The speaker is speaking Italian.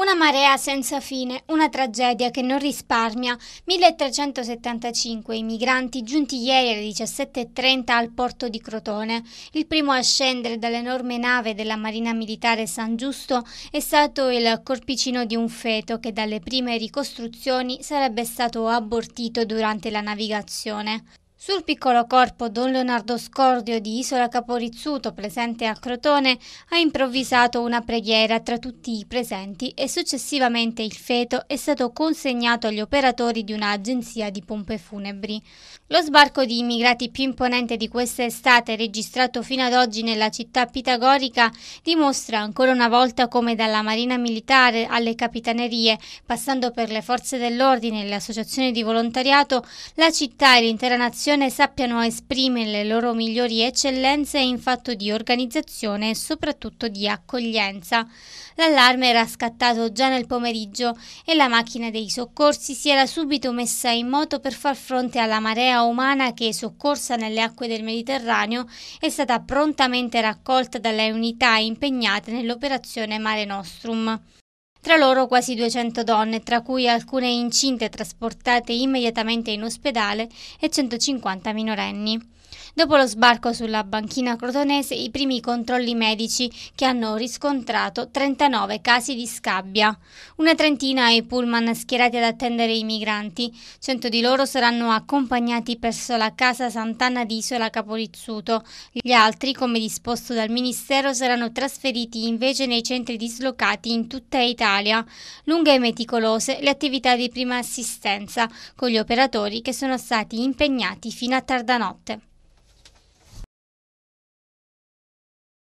Una marea senza fine, una tragedia che non risparmia. 1375 i migranti giunti ieri alle 17.30 al porto di Crotone. Il primo a scendere dall'enorme nave della Marina Militare San Giusto è stato il corpicino di un feto che dalle prime ricostruzioni sarebbe stato abortito durante la navigazione. Sul piccolo corpo Don Leonardo Scordio di Isola Caporizzuto, presente a Crotone, ha improvvisato una preghiera tra tutti i presenti e successivamente il feto è stato consegnato agli operatori di un'agenzia di pompe funebri. Lo sbarco di immigrati più imponente di questa estate, registrato fino ad oggi nella città pitagorica, dimostra ancora una volta come dalla Marina Militare alle Capitanerie, passando per le forze dell'ordine e le associazioni di volontariato, la città e l'intera nazione Nazione sappiano esprimere le loro migliori eccellenze in fatto di organizzazione e soprattutto di accoglienza. L'allarme era scattato già nel pomeriggio e la macchina dei soccorsi si era subito messa in moto per far fronte alla marea umana che, soccorsa nelle acque del Mediterraneo, è stata prontamente raccolta dalle unità impegnate nell'operazione Mare Nostrum. Tra loro quasi 200 donne, tra cui alcune incinte trasportate immediatamente in ospedale e 150 minorenni. Dopo lo sbarco sulla banchina crotonese, i primi controlli medici che hanno riscontrato 39 casi di scabbia. Una trentina ai pullman schierati ad attendere i migranti. Cento di loro saranno accompagnati presso la casa Sant'Anna di Isola Caporizzuto. Gli altri, come disposto dal Ministero, saranno trasferiti invece nei centri dislocati in tutta Italia. Lunghe e meticolose le attività di prima assistenza con gli operatori che sono stati impegnati fino a tarda notte.